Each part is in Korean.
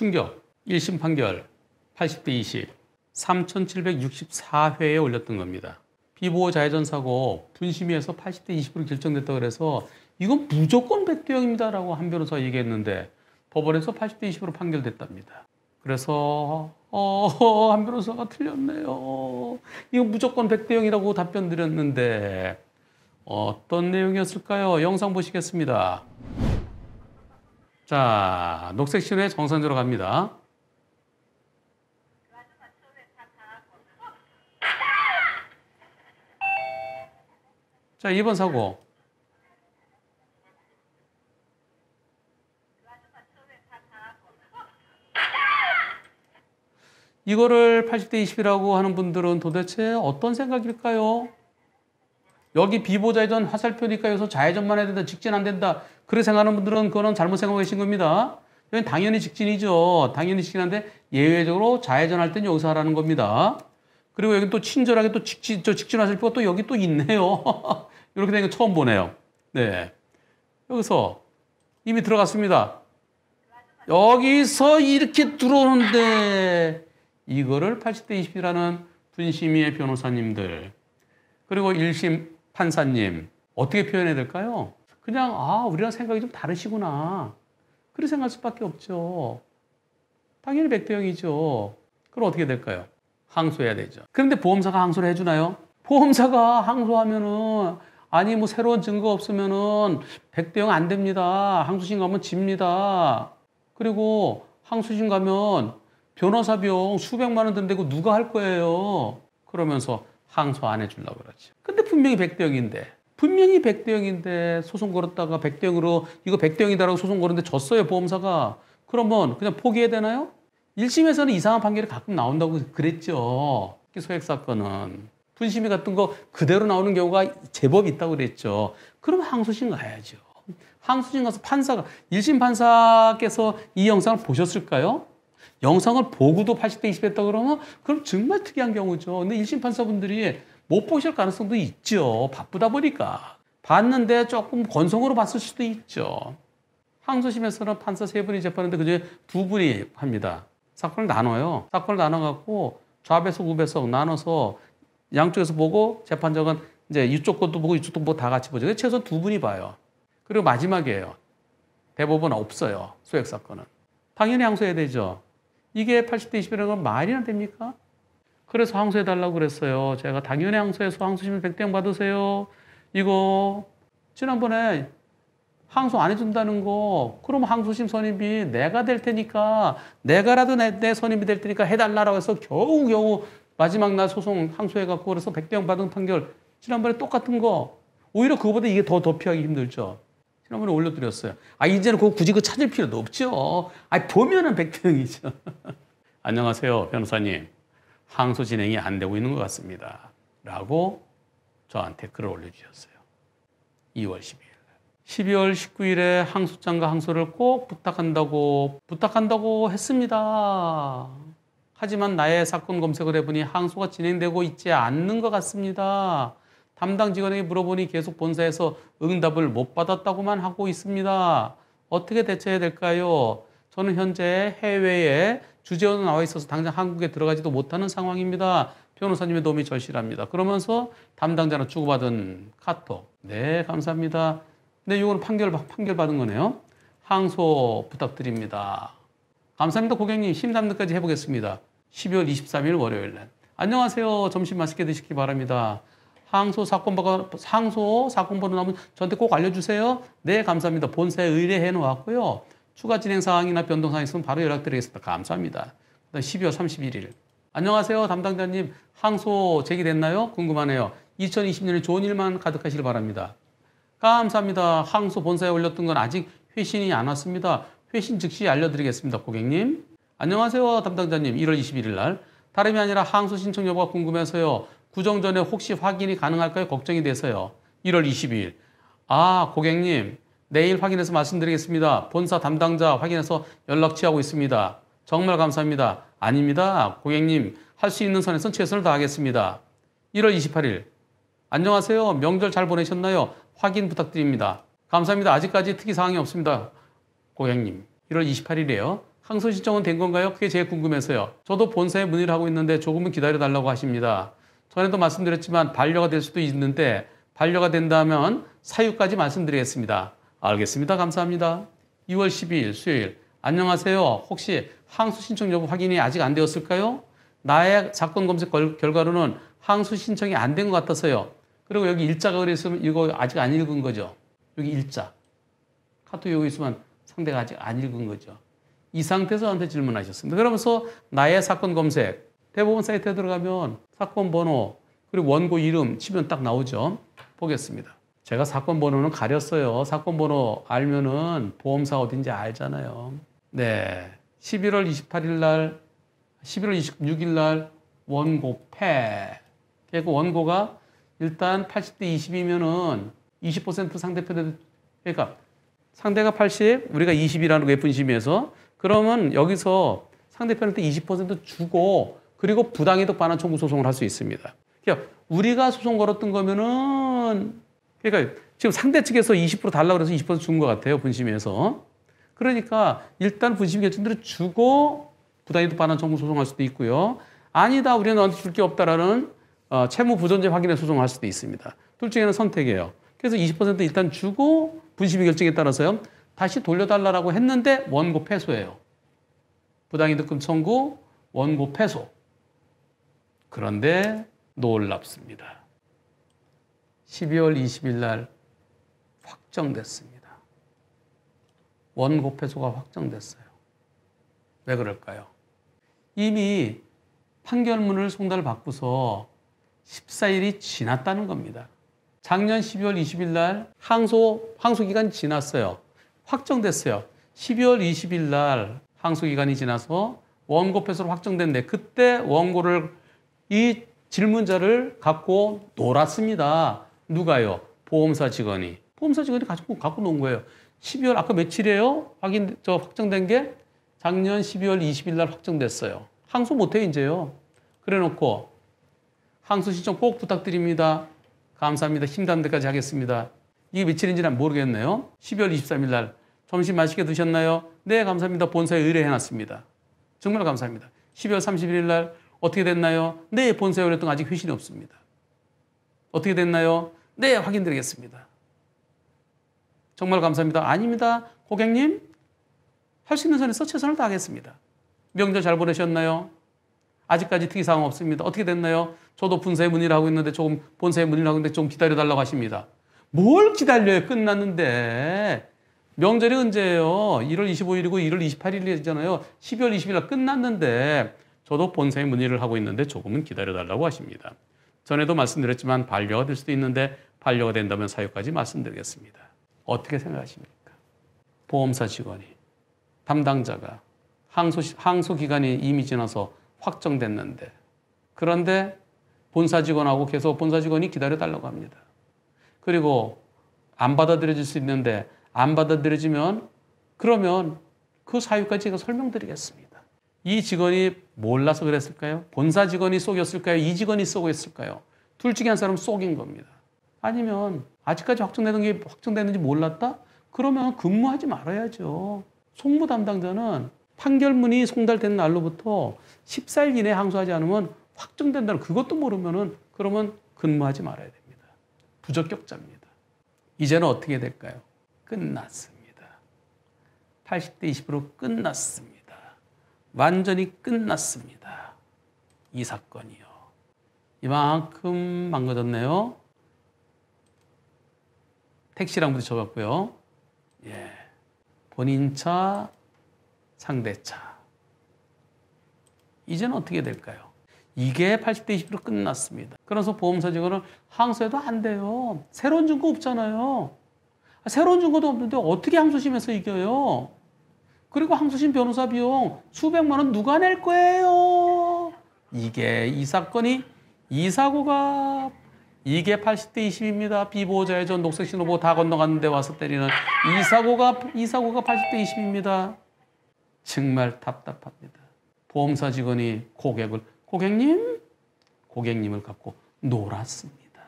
충격 1심 판결 80대 20 3764회에 올렸던 겁니다. 피보호 자해전 사고 분심위에서 80대 20으로 결정됐다고 그래서 이건 무조건 백두영입니다라고 한 변호사가 얘기했는데 법원에서 80대 20으로 판결됐답니다. 그래서 어, 한 변호사가 틀렸네요. 이건 무조건 백대영이라고 답변 드렸는데 어떤 내용이었을까요? 영상 보시겠습니다. 자, 녹색 신호에 정선으로 갑니다. 자, 2번 사고. 이거를 80대 20이라고 하는 분들은 도대체 어떤 생각일까요? 여기 비보좌회전 화살표니까 여기서 좌회전만 해야 된다. 직진 안 된다. 그렇게 생각하는 분들은 그거는 잘못 생각하고 계신 겁니다. 당연히 직진이죠. 당연히 직진한데 예외적으로 좌회전할 땐 여기서 하라는 겁니다. 그리고 여기 또 친절하게 또 직진, 저 직진 화살표가 또 여기 또 있네요. 이렇게 된거 처음 보네요. 네. 여기서 이미 들어갔습니다. 여기서 이렇게 들어오는데 이거를 80대 20이라는 분심의 변호사님들 그리고 1심 판사님 어떻게 표현해야 될까요? 그냥 아 우리랑 생각이 좀 다르시구나 그렇게 생각할 수밖에 없죠. 당연히 백대형이죠 그럼 어떻게 될까요? 항소해야 되죠. 그런데 보험사가 항소를 해주나요? 보험사가 항소하면은 아니 뭐 새로운 증거 없으면은 백대형안 됩니다. 항소심 가면 집니다. 그리고 항소심 가면 변호사 비용 수백만 원 든다고 누가 할 거예요? 그러면서 항소 안 해주려고 그러지. 근데 분명히 백대영인데 분명히 백대영인데 소송 걸었다가 백대영으로 이거 백대영이다라고 소송 걸었는데 졌어요 보험사가. 그러면 그냥 포기해야 되나요? 1심에서는 이상한 판결이 가끔 나온다고 그랬죠. 소액 사건은. 분심이 같은 거 그대로 나오는 경우가 제법 있다고 그랬죠. 그럼 항소심 가야죠. 항소심 가서 판사가, 1심 판사께서 이 영상을 보셨을까요? 영상을 보고도 80대 20대 했다 그러면 그럼 정말 특이한 경우죠. 근데 1심 판사분들이 못 보실 가능성도 있죠. 바쁘다 보니까. 봤는데 조금 건성으로 봤을 수도 있죠. 항소심에서는 판사 세 분이 재판하는데 그중에 두 분이 합니다. 사건을 나눠요. 사건을 나눠갖고 좌배석, 우배석 나눠서 양쪽에서 보고 재판장은 이제 이쪽 것도 보고 이쪽 도 보고 다 같이 보죠. 최소 두 분이 봐요. 그리고 마지막이에요. 대법원 없어요. 소액 사건은. 당연히 항소해야 되죠. 이게 80대 20이라는 건 말이나 됩니까? 그래서 항소해달라고 그랬어요. 제가 당연히 항소해서 항소심 100대형 받으세요. 이거 지난번에 항소 안 해준다는 거, 그럼 항소심 선임이 내가 될 테니까, 내가라도 내, 내 선임이 될 테니까 해달라고 해서 겨우겨우 마지막 날 소송 항소해갖고 그래서 100대형 받은 판결, 지난번에 똑같은 거, 오히려 그거보다 이게 더, 더 피하기 힘들죠. 지난번에 올려드렸어요. 아, 이제는 그거 굳이 그 찾을 필요도 없죠. 아, 보면은 백병이죠. 안녕하세요, 변호사님. 항소 진행이 안 되고 있는 것 같습니다. 라고 저한테 글을 올려주셨어요. 2월 12일. 12월 19일에 항소장과 항소를 꼭 부탁한다고, 부탁한다고 했습니다. 하지만 나의 사건 검색을 해보니 항소가 진행되고 있지 않는 것 같습니다. 담당 직원에게 물어보니 계속 본사에서 응답을 못 받았다고만 하고 있습니다. 어떻게 대처해야 될까요? 저는 현재 해외에 주재원으로 나와 있어서 당장 한국에 들어가지도 못하는 상황입니다. 변호사님의 도움이 절실합니다. 그러면서 담당자는 주고받은 카톡. 네, 감사합니다. 근데 네, 이건 판결, 판결받은 거네요. 항소 부탁드립니다. 감사합니다, 고객님. 심담득까지 해보겠습니다. 12월 23일 월요일 날. 안녕하세요. 점심 맛있게 드시기 바랍니다. 항소 사건번호 상소 사건번호 나오면 저한테 꼭 알려주세요. 네 감사합니다. 본사에 의뢰해 놓았고요. 추가 진행 사항이나 변동 사항 있으면 바로 연락드리겠습니다. 감사합니다. 12월 31일. 안녕하세요. 담당자님 항소 제기됐나요? 궁금하네요. 2020년에 좋은 일만 가득하시길 바랍니다. 감사합니다. 항소 본사에 올렸던 건 아직 회신이 안 왔습니다. 회신 즉시 알려드리겠습니다. 고객님. 안녕하세요. 담당자님. 1월 21일 날. 다름이 아니라 항소 신청 여부가 궁금해서요. 구정 전에 혹시 확인이 가능할까요? 걱정이 돼서요. 1월 22일. 아, 고객님. 내일 확인해서 말씀드리겠습니다. 본사 담당자 확인해서 연락 취하고 있습니다. 정말 감사합니다. 아닙니다. 고객님, 할 수 있는 선에서 최선을 다하겠습니다. 1월 28일. 안녕하세요. 명절 잘 보내셨나요? 확인 부탁드립니다. 감사합니다. 아직까지 특이사항이 없습니다. 고객님. 1월 28일이에요. 항소 신청은 된 건가요? 그게 제일 궁금해서요. 저도 본사에 문의를 하고 있는데 조금은 기다려달라고 하십니다. 전에도 말씀드렸지만 반려가 될 수도 있는데 반려가 된다면 사유까지 말씀드리겠습니다. 알겠습니다. 감사합니다. 2월 12일 수요일 안녕하세요. 혹시 항수 신청 여부 확인이 아직 안 되었을까요? 나의 사건 검색 결, 과로는 항수 신청이 안 된 것 같아서요. 그리고 여기 일자가 그랬으면 이거 아직 안 읽은 거죠. 여기 일자. 카톡 여기 있으면 상대가 아직 안 읽은 거죠. 이 상태에서 저한테 질문하셨습니다. 그러면서 나의 사건 검색 대법원 사이트에 들어가면 사건 번호 그리고 원고 이름 치면 딱 나오죠. 보겠습니다. 제가 사건 번호는 가렸어요. 사건 번호 알면은 보험사 어딘지 알잖아요. 네. 11월 28일 날, 11월 26일 날 원고 패. 그러니 원고가 일단 80 대 20이면은 20% 상대편에 그러니까 상대가 80, 우리가 20이라는 거 F심에서 그러면 여기서 상대편한테 20% 주고 그리고 부당이득 반환 청구 소송을 할 수 있습니다. 그러니까 우리가 소송 걸었던 거면은 그러니까 지금 상대 측에서 20% 달라고 그래서 20%준 것 같아요. 분심에서. 그러니까 일단 분심 결정들을 주고 부당이득 반환 청구 소송할 수도 있고요. 아니다. 우리는 너한테 줄 게 없다라는 어, 채무 부존재 확인에 소송할 수도 있습니다. 둘 중에는 선택이에요. 그래서 20% 일단 주고 분심의 결정에 따라서요. 다시 돌려달라고 했는데 원고 패소예요. 부당이득금 청구, 원고 패소. 그런데 놀랍습니다. 12월 20일 날 확정됐습니다. 원고패소가 확정됐어요. 왜 그럴까요? 이미 판결문을 송달 받고서 14일이 지났다는 겁니다. 작년 12월 20일 날 항소, 항소기간 지났어요. 확정됐어요. 12월 20일 날 항소기간이 지나서 원고 패소로 확정됐는데 그때 원고를 이 질문자를 갖고 놀았습니다. 누가요? 보험사 직원이. 보험사 직원이 가지고 갖고 논 거예요. 12월 아까 며칠이에요? 확인 저 확정된 게 작년 12월 20일 날 확정됐어요. 항소 못해 이제요. 그래 놓고 항소 신청 꼭 부탁드립니다. 감사합니다. 힘든 데까지 하겠습니다. 이게 며칠인지 는 모르겠네요. 12월 23일 날 점심 맛있게 드셨나요? 네, 감사합니다. 본사에 의뢰해 놨습니다. 정말 감사합니다. 12월 31일 날 어떻게 됐나요? 네, 본사에 오랫동 아직 회신이 없습니다. 어떻게 됐나요? 네, 확인드리겠습니다. 정말 감사합니다. 아닙니다. 고객님, 할 수 있는 선에서 최선을 다하겠습니다. 명절 잘 보내셨나요? 아직까지 특이사항 없습니다. 어떻게 됐나요? 저도 본사에 문의를 하고 있는데 조금, 본사에 문의를 하고 있는데 좀 기다려달라고 하십니다. 뭘 기다려요? 끝났는데. 명절이 언제예요? 1월 25일이고 1월 28일이잖아요. 12월 20일 날 끝났는데 저도 본사에 문의를 하고 있는데 조금은 기다려달라고 하십니다. 전에도 말씀드렸지만 반려가 될 수도 있는데 반려가 된다면 사유까지 말씀드리겠습니다. 어떻게 생각하십니까? 보험사 직원이 담당자가 항소, 항소 기간이 이미 지나서 확정됐는데 그런데 본사 직원하고 계속 본사 직원이 기다려달라고 합니다. 그리고 안 받아들여질 수 있는데 안 받아들여지면 그러면 그 사유까지 제가 설명드리겠습니다. 이 직원이 몰라서 그랬을까요? 본사 직원이 속였을까요? 이 직원이 속였을까요? 둘 중에 한 사람 속인 겁니다. 아니면 아직까지 확정되는 게 확정됐는지 몰랐다? 그러면 근무하지 말아야죠. 송무 담당자는 판결문이 송달된 날로부터 14일 이내에 항소하지 않으면 확정된다는 그것도 모르면은 그러면 근무하지 말아야 됩니다. 부적격자입니다. 이제는 어떻게 될까요? 끝났습니다. 80대 20으로 끝났습니다. 완전히 끝났습니다. 이 사건이요. 이만큼 망가졌네요. 택시랑 부딪혀갖고요. 예. 본인 차, 상대 차. 이제는 어떻게 될까요? 이게 80 대 20으로 끝났습니다. 그래서 보험사 직원은 항소해도 안 돼요. 새로운 증거 없잖아요. 새로운 증거도 없는데 어떻게 항소심에서 이겨요? 그리고 항소심 변호사 비용 수백만 원 누가 낼 거예요? 이게 이 사건이 이 사고가 이게 80대 20입니다. 비보호자의 전 녹색 신호보 다 건너갔는데 와서 때리는 이 사고가 이 사고가 80대 20입니다. 정말 답답합니다. 보험사 직원이 고객을 고객님 고객님을 갖고 놀았습니다.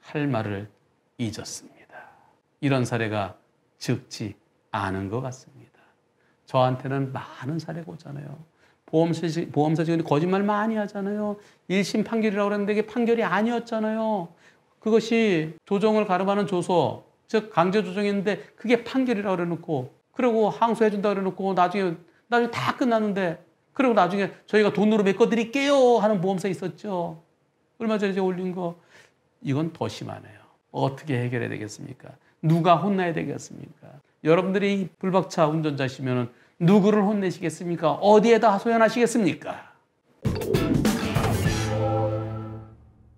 할 말을 잊었습니다. 이런 사례가 적지 않은 것 같습니다. 저한테는 많은 사례가 오잖아요. 보험사직, 원이 거짓말 많이 하잖아요. 1심 판결이라고 그랬는데 이게 판결이 아니었잖아요. 그것이 조정을 가름하는 조서, 즉 강제 조정인데 그게 판결이라고 그래놓고 그리고 항소해준다 그래놓고 나중에 나중에 다 끝났는데 그리고 나중에 저희가 돈으로 메꿔드릴게요 하는 보험사 있었죠. 얼마 전에 제가 올린 거 이건 더 심하네요. 어떻게 해결해야 되겠습니까? 누가 혼나야 되겠습니까? 여러분들이 불박차 운전자시면은 누구를 혼내시겠습니까? 어디에다 소연하시겠습니까?